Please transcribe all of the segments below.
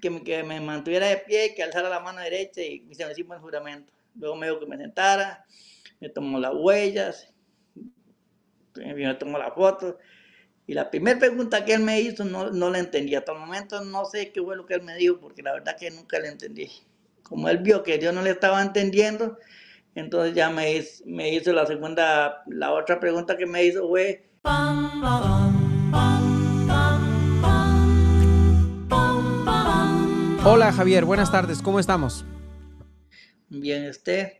que me, mantuviera de pie, que alzara la mano derecha y, se me hicimos el juramento. Luego me dijo que me sentara, me tomó las huellas, me eh, tomó las fotos. Y la primera pregunta que él me hizo no, no la entendí. Hasta el momento no sé qué fue lo que él me dijo, porque la verdad que nunca la entendí. Como él vio que yo no le estaba entendiendo, entonces ya me, hizo la segunda, la otra pregunta que me hizo fue... Hola Javier, buenas tardes, ¿cómo estamos? Bien, usted.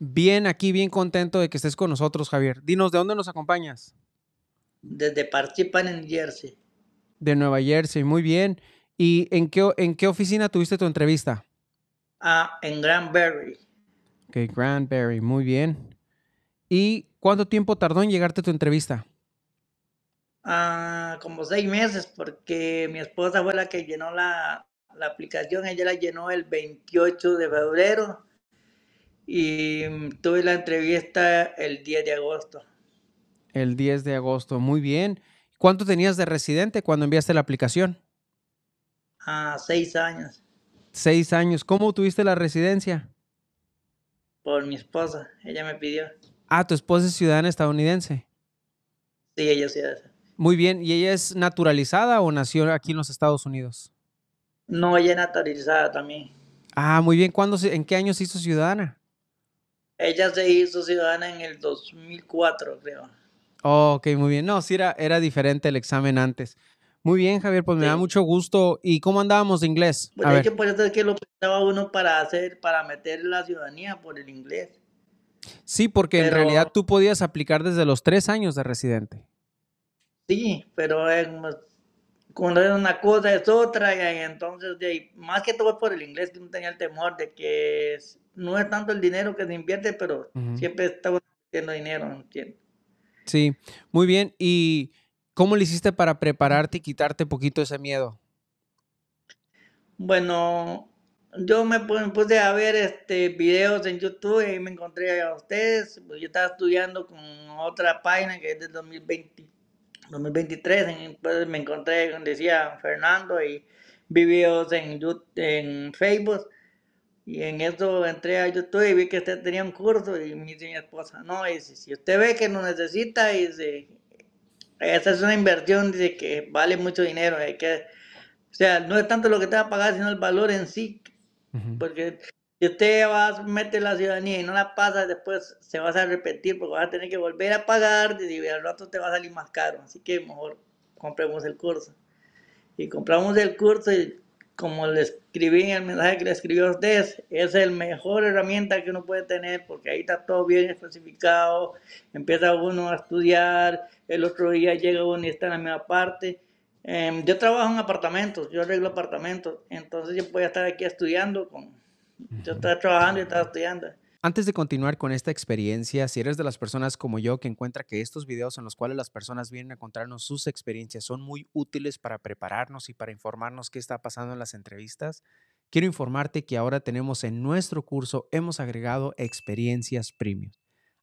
Bien, aquí bien contento de que estés con nosotros, Javier. Dinos, ¿de dónde nos acompañas? Desde Participan en Jersey. De Nueva Jersey, muy bien. ¿Y en qué, en qué oficina tuviste tu entrevista? Ah, en Granberry. Ok, Granberry, muy bien. ¿Y cuánto tiempo tardó en llegarte tu entrevista? Ah, como seis meses, porque mi esposa fue la que llenó la, la aplicación, ella la llenó el 28 de febrero y tuve la entrevista el 10 de agosto. El 10 de agosto, muy bien. ¿Cuánto tenías de residente cuando enviaste la aplicación? Ah, seis años. Seis años. ¿Cómo tuviste la residencia? Por mi esposa, ella me pidió. Ah, tu esposa es ciudadana estadounidense. Sí, ella es ciudadana. Muy bien, ¿y ella es naturalizada o nació aquí en los Estados Unidos? No, ella es naturalizada también. Ah, muy bien. ¿Cuándo ¿En qué año se hizo ciudadana? Ella se hizo ciudadana en el 2004, creo. Oh, ok, muy bien. No, sí, era, era diferente el examen antes. Muy bien, Javier, pues me da mucho gusto. ¿Y cómo andábamos de inglés? Pues que por que lo pensaba uno para hacer, para meter la ciudadanía por el inglés. Sí, porque en realidad tú podías aplicar desde los tres años de residente. Sí, pero en, cuando es una cosa es otra, y entonces más que todo por el inglés que no tenía el temor de que no es tanto el dinero que se invierte, pero siempre estamos invirtiendo dinero, Sí, muy bien. ¿Y cómo lo hiciste para prepararte y quitarte un poquito ese miedo? Bueno, yo me puse a ver este videos en YouTube y me encontré a ustedes. Pues yo estaba estudiando con otra página que es del 2020 2023 pues, me encontré con decía Fernando y videos en, Facebook y en eso entré a YouTube y vi que usted tenía un curso y mi esposa, no, dice, si usted ve que no necesita, dice, esa es una inversión, dice que vale mucho dinero, que, o sea, no es tanto lo que te va a pagar, sino el valor en sí, porque si usted va, a meter la ciudadanía y no la pasa, después se vas a arrepentir porque vas a tener que volver a pagar y al rato te va a salir más caro. Así que mejor compremos el curso. Y compramos el curso y como le escribí en el mensaje que le escribió a ustedes, es la mejor herramienta que uno puede tener porque ahí está todo bien especificado, empieza uno a estudiar, el otro día llega uno y está en la misma parte. Em, yo trabajo en apartamentos, yo arreglo apartamentos, entonces yo voy a estar aquí estudiando con yo estaba trabajando y Antes de continuar con esta experiencia, si eres de las personas como yo que encuentra que estos videos en los cuales las personas vienen a contarnos sus experiencias son muy útiles para prepararnos y para informarnos qué está pasando en las entrevistas, quiero informarte que ahora tenemos en nuestro curso, hemos agregado experiencias premium.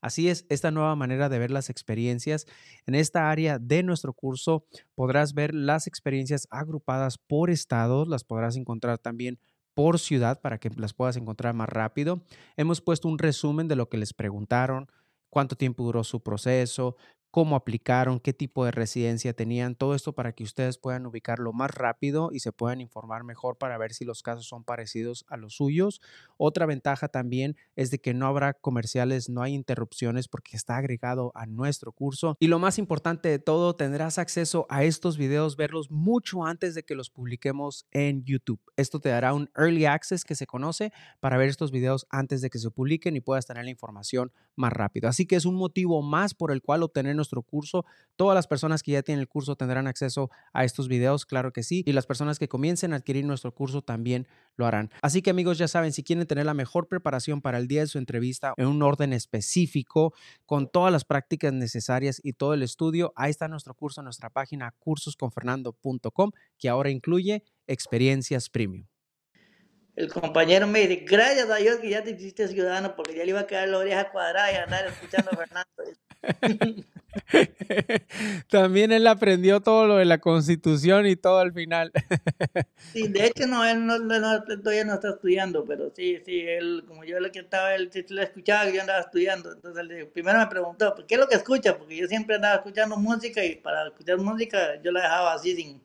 Así es, esta nueva manera de ver las experiencias. En esta área de nuestro curso podrás ver las experiencias agrupadas por estados, las podrás encontrar también por ciudad para que las puedas encontrar más rápido. Hemos puesto un resumen de lo que les preguntaron, cuánto tiempo duró su proceso, cómo aplicaron, qué tipo de residencia tenían, todo esto para que ustedes puedan ubicarlo más rápido y se puedan informar mejor para ver si los casos son parecidos a los suyos. Otra ventaja también es de que no habrá comerciales, no hay interrupciones porque está agregado a nuestro curso. Y lo más importante de todo, tendrás acceso a estos videos, verlos mucho antes de que los publiquemos en YouTube. Esto te dará un early access que se conoce para ver estos videos antes de que se publiquen y puedas tener la información más rápido. Así que es un motivo más por el cual obtener nuestro curso. Todas las personas que ya tienen el curso tendrán acceso a estos videos, claro que sí. Y las personas que comiencen a adquirir nuestro curso también lo harán. Así que amigos, ya saben, si quieren tener la mejor preparación para el día de su entrevista en un orden específico, con todas las prácticas necesarias y todo el estudio, ahí está nuestro curso nuestra página cursosconfernando.com, que ahora incluye experiencias premium. El compañero me dice, gracias a Dios que ya te hiciste ciudadano, porque ya le iba a quedar la oreja cuadrada y andar escuchando a Fernando. También él aprendió todo lo de la constitución y todo al final. sí, de hecho no, él no, todavía no está estudiando, pero sí, sí, él, como yo lo que estaba, él lo escuchaba, yo andaba estudiando. Entonces él, primero me preguntó, pues, ¿qué es lo que escucha? Porque yo siempre andaba escuchando música y para escuchar música yo la dejaba así sin,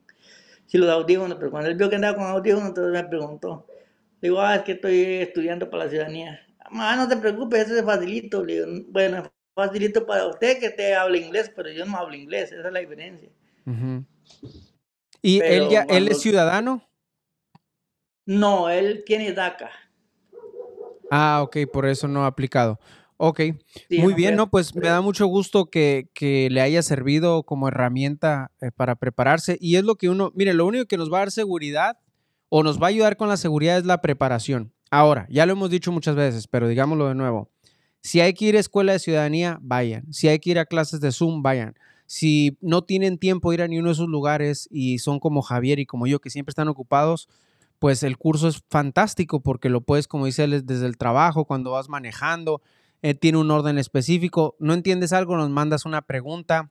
los audífonos, pero cuando él vio que andaba con audífonos, entonces me preguntó. Le digo, ah, es que estoy estudiando para la ciudadanía. Ah, no te preocupes, eso es facilito. Le digo, bueno, directo para usted que te hable inglés, pero yo no hablo inglés, esa es la diferencia. ¿Y él ya, él es ciudadano? No, él tiene DACA. Ah, ok, por eso no ha aplicado. Ok, muy bien, ¿no? Pues me da mucho gusto que, le haya servido como herramienta eh, para prepararse. Y es lo que uno, mire, lo único que nos va a dar seguridad o nos va a ayudar con la seguridad es la preparación. Ahora, ya lo hemos dicho muchas veces, pero digámoslo de nuevo. Si hay que ir a escuela de ciudadanía, vayan. Si hay que ir a clases de Zoom, vayan. Si no tienen tiempo de ir a ninguno de esos lugares y son como Javier y como yo, que siempre están ocupados, pues el curso es fantástico porque lo puedes, como dice él, desde el trabajo, cuando vas manejando, eh, tiene un orden específico. No entiendes algo, nos mandas una pregunta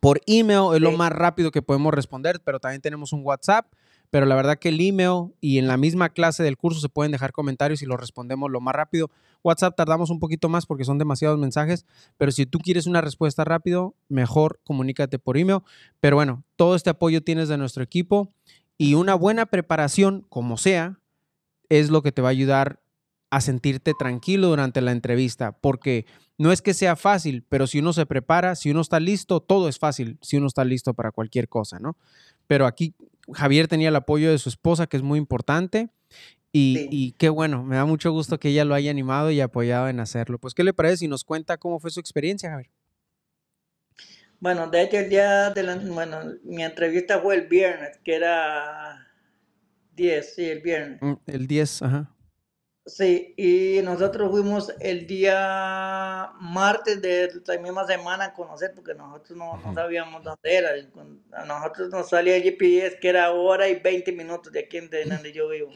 por email, es lo más rápido que podemos responder, pero también tenemos un WhatsApp pero la verdad que el email y en la misma clase del curso se pueden dejar comentarios y lo respondemos lo más rápido. WhatsApp tardamos un poquito más porque son demasiados mensajes, pero si tú quieres una respuesta rápido, mejor comunícate por email. Pero bueno, todo este apoyo tienes de nuestro equipo y una buena preparación, como sea, es lo que te va a ayudar a sentirte tranquilo durante la entrevista, porque no es que sea fácil, pero si uno se prepara, si uno está listo, todo es fácil, si uno está listo para cualquier cosa, ¿no? Pero aquí Javier tenía el apoyo de su esposa, que es muy importante. Y, qué bueno, me da mucho gusto que ella lo haya animado y apoyado en hacerlo. Pues, ¿qué le parece si nos cuenta cómo fue su experiencia, Javier? Bueno, de hecho, el día de la, bueno, mi entrevista fue el viernes, que era 10, sí, el viernes. Mm, el 10, ajá. Sí, y nosotros fuimos el día martes de la misma semana a conocer, porque nosotros no, sabíamos dónde era. A nosotros nos salía el GPS que era hora y 20 minutos de aquí en donde yo vivo.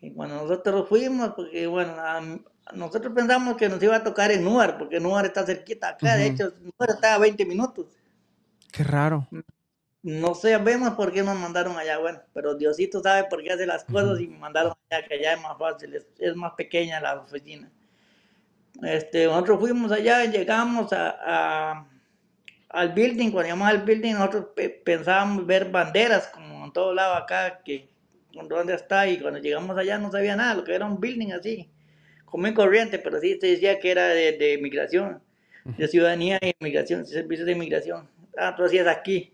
Y cuando nosotros fuimos, porque bueno, nosotros pensamos que nos iba a tocar en Nuar, porque Nuar está cerquita acá, de hecho, Nuar está a 20 minutos. Qué raro. Mm no sabemos por qué nos mandaron allá, bueno, pero Diosito sabe por qué hace las cosas y me mandaron allá, que allá es más fácil, es, más pequeña la oficina. Este, nosotros fuimos allá, llegamos a, al building, cuando llegamos al building, nosotros pensábamos ver banderas como en todo lado acá, que dónde está, y cuando llegamos allá no sabía nada, lo que era un building así, en corriente, pero sí se decía que era de, de migración, de ciudadanía y migración, servicios de inmigración, Ah, tú hacías aquí.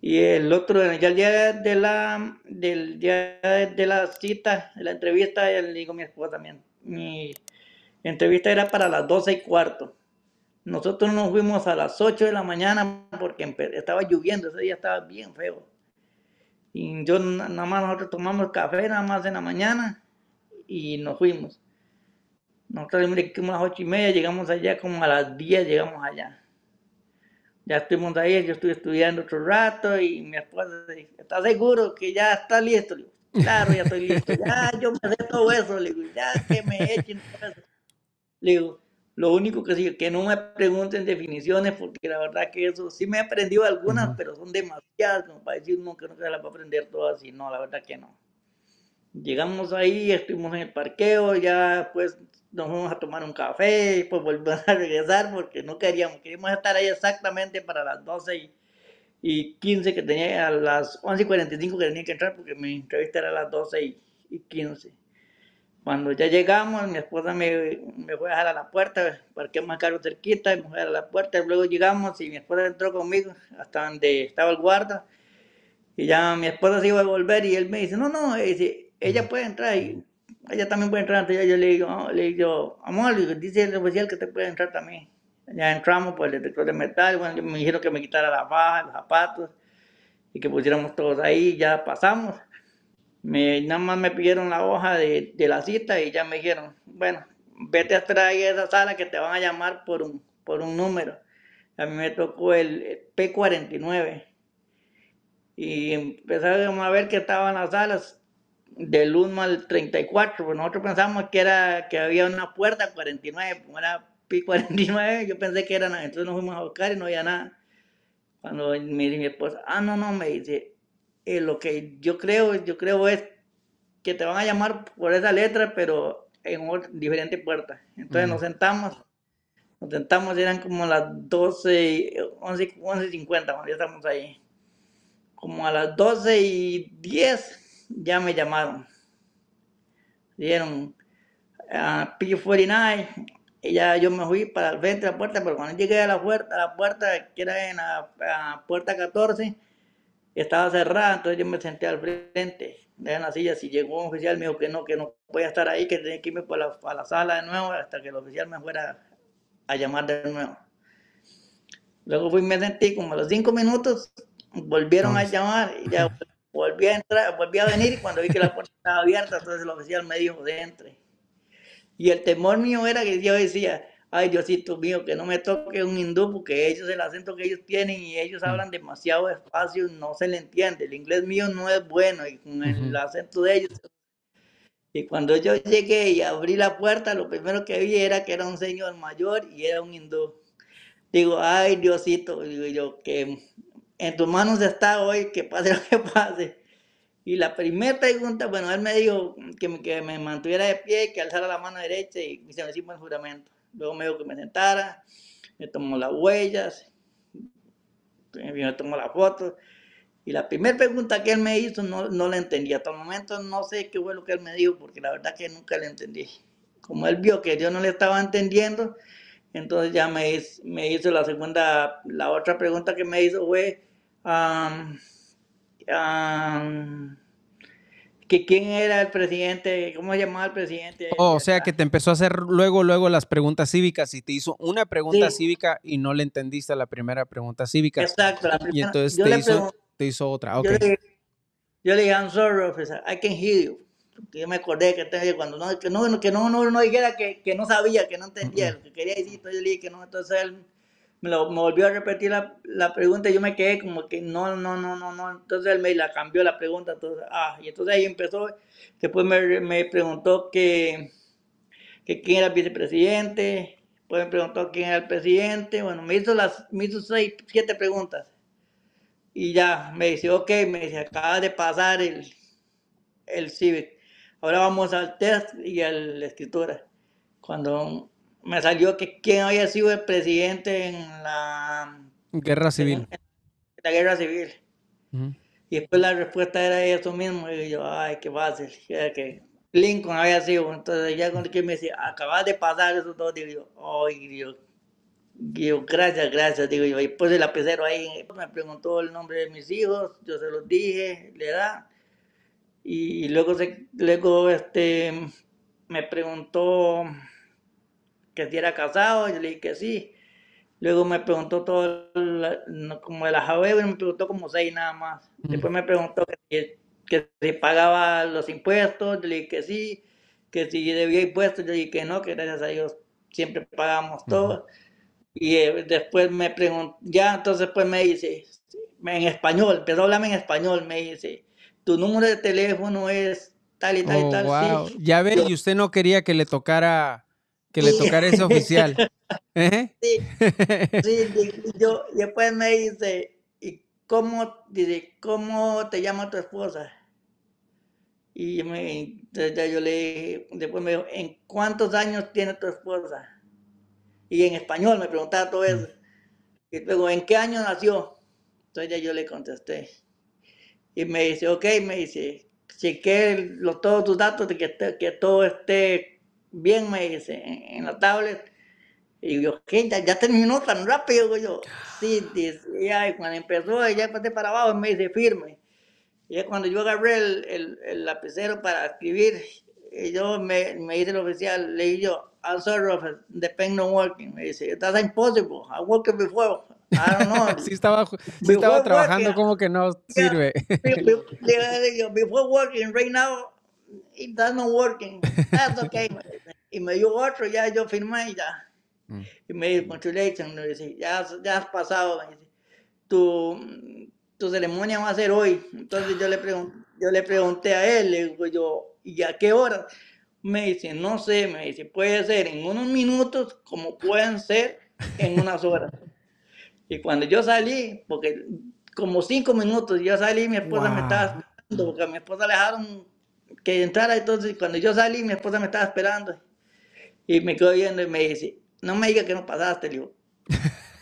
Y el otro, ya el día de la, del día de la cita, de la entrevista, le digo a mi esposa también, mi entrevista era para las 12 y cuarto. Nosotros nos fuimos a las 8 de la mañana porque estaba lloviendo, ese día estaba bien feo. Y yo nada más nosotros tomamos café nada más en la mañana y nos fuimos. Nosotros llegamos a las 8 y media, llegamos allá como a las 10, llegamos allá ya estuvimos ahí, yo estuve estudiando otro rato y mi esposa dice, ¿estás seguro que ya está listo? Le digo, claro, ya estoy listo, ya yo me sé todo eso, le digo, ya que me echen todo eso. Le digo, lo único que sí, que no me pregunten definiciones, porque la verdad que eso sí me he aprendido algunas, pero son demasiadas, como para decir no, que no se las va a aprender todas, y no, la verdad que no. Llegamos ahí, estuvimos en el parqueo, ya pues nos vamos a tomar un café y pues volvimos a regresar porque no queríamos, queríamos estar ahí exactamente para las 12 y, y 15 que tenía, a las 11 y 45 que tenía que entrar porque mi entrevista era a las 12 y, y 15. Cuando ya llegamos, mi esposa me, me, fue a dejar a la puerta, parqué más caro cerquita, me fue a la puerta, luego llegamos y mi esposa entró conmigo hasta donde estaba el guarda. Y ya mi esposa se iba a volver y él me dice, no, no, dice, ella puede entrar y ella también puede entrar. Entonces yo le digo, oh", le digo amor, dice el oficial que te puede entrar también. Ya entramos por el detector de metal. me dijeron que me quitara la baja, los zapatos y que pusiéramos todos ahí. Ya pasamos. nada más me pidieron la hoja de, la cita y ya me dijeron, bueno, vete ahí a esa sala que te van a llamar por un, por un número. A mí me tocó el P49 y empezamos a ver que estaban las salas del 1 al 34, pues, nosotros pensamos que era que había una puerta 49, como pues, era pi 49, yo pensé que era nada, entonces nos fuimos a buscar y no había nada. Cuando mi esposa, ah, no, no, me dice, eh, lo que yo creo, yo creo es que te van a llamar por esa letra, pero en diferente puerta. Entonces nos sentamos, nos sentamos, eran como las 12, 11, 11 y 50, cuando ya estamos ahí. Como a las 12 y 10 ya me llamaron. Dieron ah, a P49 y ya yo me fui para el frente de la puerta, pero cuando llegué a la puerta, la puerta que era en la, puerta 14, estaba cerrada, entonces yo me senté al frente de la silla. Si llegó un oficial, me dijo que no, que no podía estar ahí, que tenía que irme para la, sala de nuevo hasta que el oficial me fuera a llamar de nuevo. Luego fui, y me sentí como a los cinco minutos, volvieron a llamar y ya Volví a entrar, volví a venir y cuando vi que la puerta estaba abierta, entonces el oficial me dijo de entre. Y el temor mío era que yo decía, ay Diosito mío, que no me toque un hindú porque ellos, el acento que ellos tienen y ellos mm. hablan demasiado despacio, no se le entiende. El inglés mío no es bueno y con el, acento de ellos. Y cuando yo llegué y abrí la puerta, lo primero que vi era que era un señor mayor y era un hindú. Digo, ay Diosito, digo yo, que en tus manos está hoy, que pase lo que pase. Y la primera pregunta, bueno, él me dijo que me, mantuviera de pie, que alzara la mano derecha y se me hicimos el juramento. Luego me dijo que me sentara, me tomó las huellas, eh, me tomó la foto Y la primera pregunta que él me hizo no, no la entendí. Hasta el momento no sé qué fue lo que él me dijo, porque la verdad que nunca la entendí. Como él vio que yo no le estaba entendiendo, entonces ya me, me hizo la segunda, la otra pregunta que me hizo fue um, que quién era el presidente, cómo se llamaba el presidente. Oh, o sea, que te empezó a hacer luego, luego las preguntas cívicas y te hizo una pregunta cívica y no le entendiste la primera pregunta cívica. Exacto. La primera, y entonces te hizo, te hizo, otra. Okay. Yo, le, dije, I'm sorry, officer, I can hear you. Yo me acordé que cuando no, que no, que no, no, no dijera que, que, no sabía, que no entendía lo que quería decir, entonces yo le dije que no, entonces él me, lo, volvió a repetir la, pregunta y yo me quedé como que no, no, no, no, no. Entonces él me la cambió la pregunta. Entonces, ah, y entonces ahí empezó. Después me, preguntó que, que, quién era el vicepresidente. Después me preguntó quién era el presidente. Bueno, me hizo, las, me hizo siete preguntas. Y ya, me dice, ok, me dice, acaba de pasar el, el Ahora vamos al test y a la escritura. Cuando me salió que quien había sido el presidente en la guerra civil. la guerra civil. Y después la respuesta era eso mismo. Y yo, ay, qué fácil. que Lincoln había sido. Entonces ya cuando que me decía, acabas de pasar esos dos, digo yo, ay, Dios. Digo, gracias, gracias, digo Y puse el lapicero ahí, me preguntó el nombre de mis hijos, yo se los dije, la edad. Y, y luego, se, luego este, me preguntó que si era casado, yo le dije que sí. Luego me preguntó todo, como de la Javeo, me preguntó como seis nada más. Después me preguntó que, si pagaba los impuestos, yo le dije que sí, que si debía impuestos, yo le dije que no, que gracias a Dios siempre pagamos todo. Y eh, después me preguntó, ya entonces pues me dice, en español, a hablarme en español, me dice, tu número de teléfono es tal y tal y oh, tal. Wow. Ya ve, y usted no quería que le tocara que le tocara ese oficial. ¿Eh? Sí, yo, después me dice, ¿y cómo, cómo te llama tu esposa? Y ya yo le dije, después me dijo, ¿en cuántos años tiene tu esposa? Y en español me preguntaba todo eso. Mm. Y luego, ¿en qué año nació? Entonces ya yo le contesté. Y me dice, ok, me dice, cheque todos tus datos de que, que todo esté bien, me dice, en, la tablet. Y yo, ¿qué? Ya, terminó tan rápido, yo. Sí, ya, y cuando empezó, ya pasé para abajo me dice, firme. Y cuando yo agarré el, el, lapicero para escribir, y yo me, me dice el oficial, le dije yo, I'm sorry, officer, the pen working. Me dice, that's impossible, I worked before. I don't know. sí estaba, sí estaba trabajando como que no sirve. Le dije before working, right now, it's not working. That's okay. y me dio otro, ya yo firmé y ya. Mm. Y me dijo, me dice, ya, has pasado, tu, ceremonia va a ser hoy. Entonces yo le, yo le pregunté a él, le yo, ¿y a qué hora? Me dice, no sé, me dice, puede ser en unos minutos como pueden ser en unas horas. y cuando yo salí, porque como cinco minutos, yo salí, mi esposa me estaba esperando, porque a mi esposa le dejaron que entrara, entonces cuando yo salí, mi esposa me estaba esperando. Y me quedo viendo y me dice, no me digas que no pasaste, yo.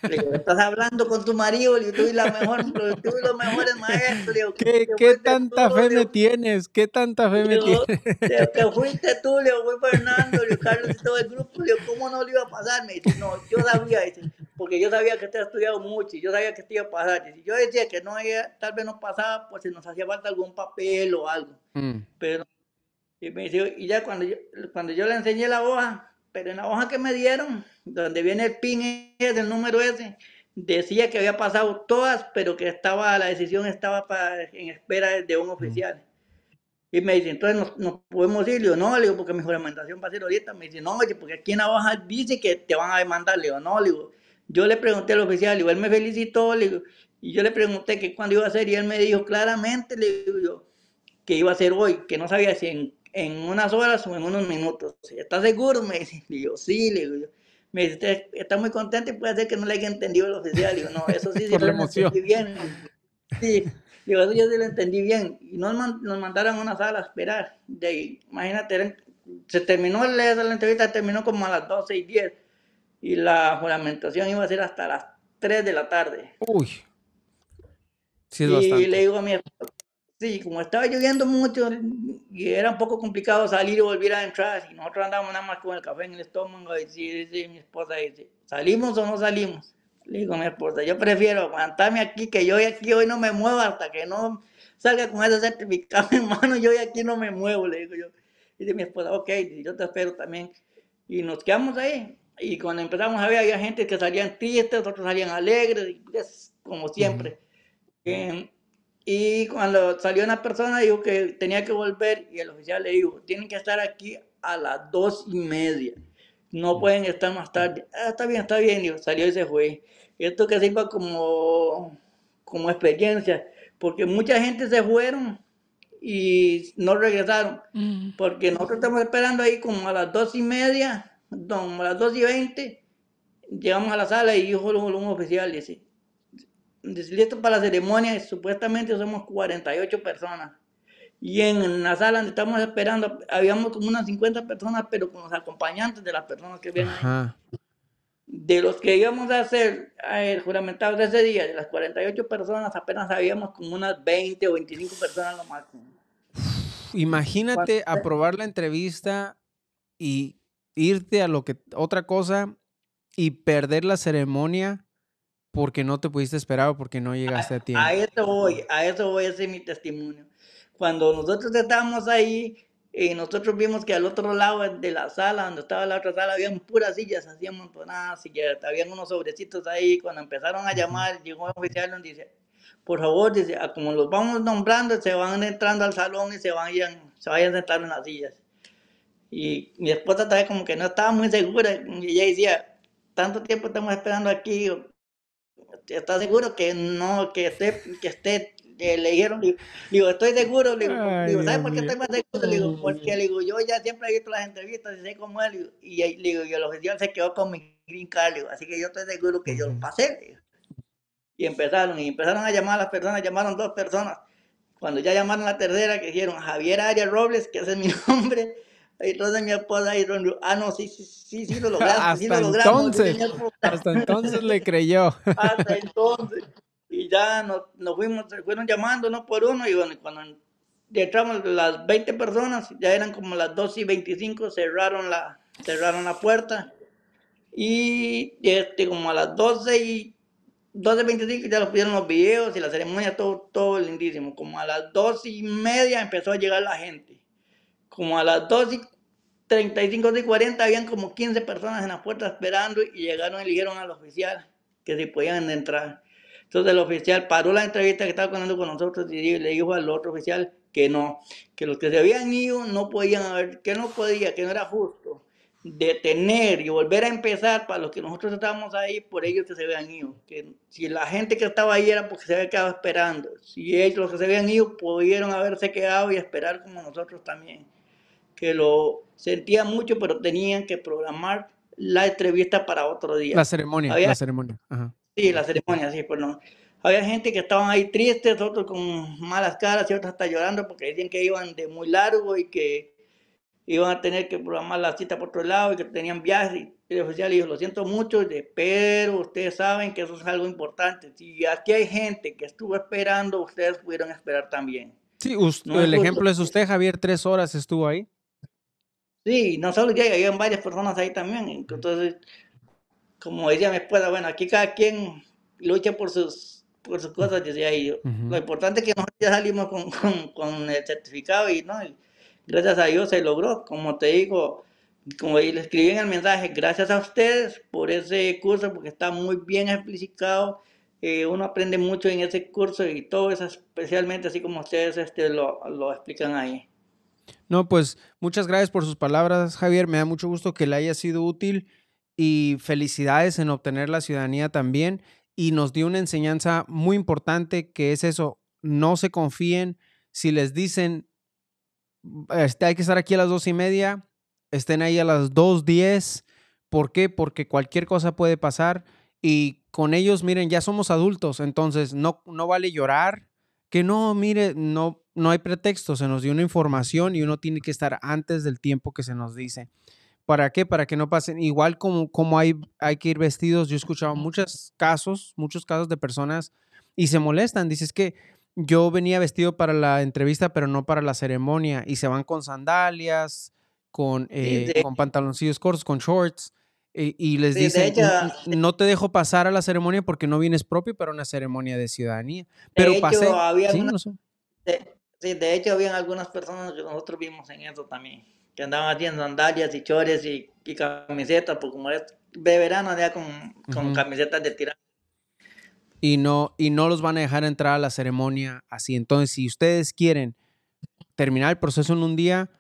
Le digo, estás hablando con tu marido, le tú y la mejor, tú y los mejores maestros. ¿Qué, ¿qué tanta fe me tienes? ¿Qué tanta fe me tienes? Te, te, fuiste tú, le fue Fernando, le Carlos y todo el grupo, le digo, ¿cómo no le iba a pasar? Me dice, no, yo sabía, porque yo sabía que te has estudiado mucho y yo sabía que te iba a pasar. Y yo decía que no, tal vez no pasaba pues si nos hacía falta algún papel o algo. Mm. Pero, y me dice, y ya cuando yo, cuando yo le enseñé la hoja, pero en la hoja que me dieron, donde viene el pin es el número ese, decía que había pasado todas, pero que estaba la decisión estaba para, en espera de un oficial. Y me dice, entonces nos, podemos ir. Le digo, no, le digo, porque mi juramentación va a ser ahorita. Me dice, no, porque aquí en la hoja dice que te van a demandar. Le digo, no, le digo, yo le pregunté al oficial, le él me felicitó, le digo, y yo le pregunté que cuándo iba a ser, y él me dijo claramente, le digo que iba a ser hoy, que no sabía si en en unas horas o en unos minutos. ¿Estás seguro? Me dice, y yo, sí, le digo, me dice, está muy contento y puede ser que no le haya entendido el oficial. Digo, no, eso sí, sí, lo entendí bien. Sí, yo sí lo entendí bien. Y nos, nos mandaron a una sala a esperar. De imagínate, se terminó la, entrevista, terminó como a las 12 y 10. Y la juramentación iba a ser hasta las 3 de la tarde. Uy. Sí, y le digo a mi Sí, como estaba lloviendo mucho y era un poco complicado salir y volver a entrar, y nosotros andábamos nada más con el café en el estómago, y mi esposa, dice, ¿salimos o no salimos? Le digo a mi esposa, yo prefiero aguantarme aquí, que yo aquí hoy no me muevo hasta que no salga con ese certificado en mano, yo aquí no me muevo, le digo yo. Y dice mi esposa, ok, yo te espero también. Y nos quedamos ahí. Y cuando empezamos a ver, había gente que salían tristes, otros salían alegres, como siempre. Y cuando salió una persona, dijo que tenía que volver y el oficial le dijo, tienen que estar aquí a las dos y media. No mm. pueden estar más tarde. Ah, está bien, está bien. salió ese juez. Esto que sirva como, como experiencia, porque mucha gente se fueron y no regresaron, mm. porque nosotros estamos esperando ahí como a las dos y media, como a las dos y veinte, llegamos a la sala y dijo un oficial, dice, listos para la ceremonia supuestamente somos 48 personas. Y en la sala donde estamos esperando, habíamos como unas 50 personas, pero con los acompañantes de las personas que vienen. De los que íbamos a hacer el juramentado de ese día, de las 48 personas, apenas habíamos como unas 20 o 25 personas lo más Imagínate aprobar la entrevista y irte a lo que otra cosa y perder la ceremonia porque no te pudiste esperar o porque no llegaste a, tiempo. A eso voy, a eso voy, a hacer mi testimonio. Cuando nosotros estábamos ahí, y nosotros vimos que al otro lado de la sala, donde estaba la otra sala, habían puras sillas, hacían montonadas ah, que habían unos sobrecitos ahí. Cuando empezaron a llamar, llegó un oficial donde dice, por favor, dice, como los vamos nombrando, se van entrando al salón y se vayan, se a sentar en las sillas. Y mi esposa estaba como que no estaba muy segura, y ella decía, tanto tiempo estamos esperando aquí, ¿estás seguro que no, que esté, que esté le dijeron, digo, estoy seguro, digo, ¿sabes por qué estoy más seguro? Le digo, porque digo, yo ya siempre he visto las entrevistas y sé cómo es, y digo, y el oficial se quedó con mi green card, digo, así que yo estoy seguro que yo lo pasé, Y empezaron, y empezaron a llamar a las personas, llamaron dos personas. Cuando ya llamaron a la tercera, que dijeron Javier Arias Robles, que ese es mi nombre, entonces mi esposa ah, no, sí, sí, sí, sí lo logramos. hasta sí lo Entonces, hasta entonces le creyó. hasta entonces. Y ya nos, nos fuimos, fueron llamando uno por uno y bueno, cuando entramos las 20 personas, ya eran como las 2 y 25, cerraron la, cerraron la puerta. Y este, como a las 12 y 12 25 ya los pusieron los videos y la ceremonia, todo, todo lindísimo. Como a las 2 y media empezó a llegar la gente como a las 2 y 35 y 40 habían como 15 personas en la puerta esperando y llegaron y le dijeron al oficial que se podían entrar. Entonces el oficial paró la entrevista que estaba contando con nosotros y le dijo al otro oficial que no, que los que se habían ido no podían haber, que no podía, que no era justo detener y volver a empezar para los que nosotros estábamos ahí, por ellos que se habían ido. Que si la gente que estaba ahí era porque se había quedado esperando, si ellos los que se habían ido pudieron haberse quedado y esperar como nosotros también que lo sentía mucho, pero tenían que programar la entrevista para otro día. La ceremonia, la ceremonia. Sí, la ceremonia, sí, perdón. Pues Había gente que estaban ahí tristes, otros con malas caras y otros hasta llorando porque decían que iban de muy largo y que iban a tener que programar la cita por otro lado y que tenían viajes. Y el oficial dijo, lo siento mucho, pero ustedes saben que eso es algo importante. y aquí hay gente que estuvo esperando, ustedes pudieron esperar también. Sí, el ejemplo es usted, Javier, tres horas estuvo ahí. Sí, no solo yo, hay varias personas ahí también. Entonces, como decía mi esposa, bueno, aquí cada quien lucha por sus, por sus cosas, decía yo. Lo importante es que nosotros ya salimos con, el certificado y, ¿no? gracias a Dios se logró. Como te digo, como le escribí en el mensaje, gracias a ustedes por ese curso, porque está muy bien explicado. Eh, uno aprende mucho en ese curso y todo eso, especialmente así como ustedes este, lo explican ahí. No, pues muchas gracias por sus palabras, Javier. Me da mucho gusto que le haya sido útil y felicidades en obtener la ciudadanía también. Y nos dio una enseñanza muy importante que es eso, no se confíen si les dicen, este, hay que estar aquí a las dos y media, estén ahí a las diez. ¿Por qué? Porque cualquier cosa puede pasar y con ellos, miren, ya somos adultos, entonces no, no vale llorar, que no, mire, no, no hay pretexto, se nos dio una información y uno tiene que estar antes del tiempo que se nos dice. ¿Para qué? Para que no pasen. Igual como, como hay, hay que ir vestidos, yo he escuchado muchos casos, muchos casos de personas y se molestan. Dices que yo venía vestido para la entrevista, pero no para la ceremonia. Y se van con sandalias, con, eh, con pantaloncillos cortos, con shorts. Y, les dice dicen, no te dejo pasar a la ceremonia porque no vienes propio para una ceremonia de ciudadanía. Pero de sí, de, hecho, habían algunas personas que nosotros vimos en eso también, que andaban haciendo sandalias y chores y, camisetas, porque como es de verano, ya con, camisetas de tirano y no, y no los van a dejar entrar a la ceremonia así. Entonces, si ustedes quieren terminar el proceso en un día,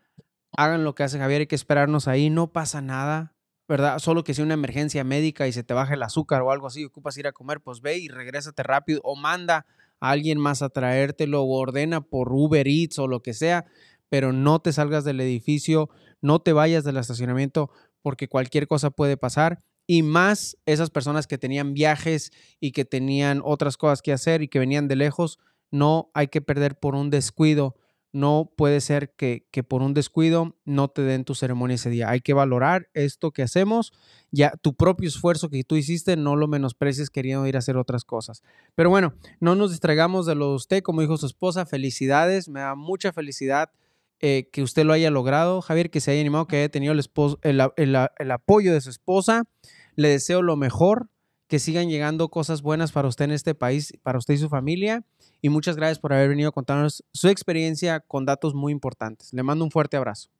hagan lo que hace Javier, hay que esperarnos ahí, no pasa nada. ¿verdad? Solo que si una emergencia médica y se te baja el azúcar o algo así, ocupas ir a comer, pues ve y regrésate rápido o manda a alguien más a traértelo o ordena por Uber Eats o lo que sea, pero no te salgas del edificio, no te vayas del estacionamiento porque cualquier cosa puede pasar y más esas personas que tenían viajes y que tenían otras cosas que hacer y que venían de lejos, no hay que perder por un descuido no puede ser que, por un descuido no te den tu ceremonia ese día. Hay que valorar esto que hacemos. Ya tu propio esfuerzo que tú hiciste, no lo menosprecies queriendo ir a hacer otras cosas. Pero bueno, no nos distraigamos de lo de usted, como dijo su esposa. Felicidades, me da mucha felicidad eh, que usted lo haya logrado, Javier, que se haya animado, que haya tenido el apoyo de su esposa. Le deseo lo mejor que sigan llegando cosas buenas para usted en este país, para usted y su familia. Y muchas gracias por haber venido a contarnos su experiencia con datos muy importantes. Le mando un fuerte abrazo.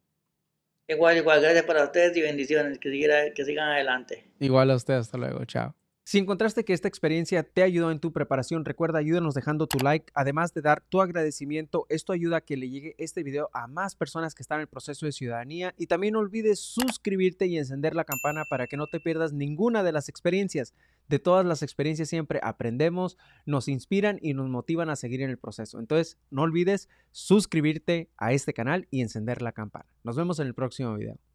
Igual, igual, gracias para ustedes y bendiciones, que, que sigan adelante. Igual a usted, hasta luego, chao. Si encontraste que esta experiencia te ayudó en tu preparación, recuerda ayúdanos dejando tu like, además de dar tu agradecimiento, esto ayuda a que le llegue este video a más personas que están en el proceso de ciudadanía y también no olvides suscribirte y encender la campana para que no te pierdas ninguna de las experiencias. De todas las experiencias siempre aprendemos, nos inspiran y nos motivan a seguir en el proceso. Entonces, no olvides suscribirte a este canal y encender la campana. Nos vemos en el próximo video.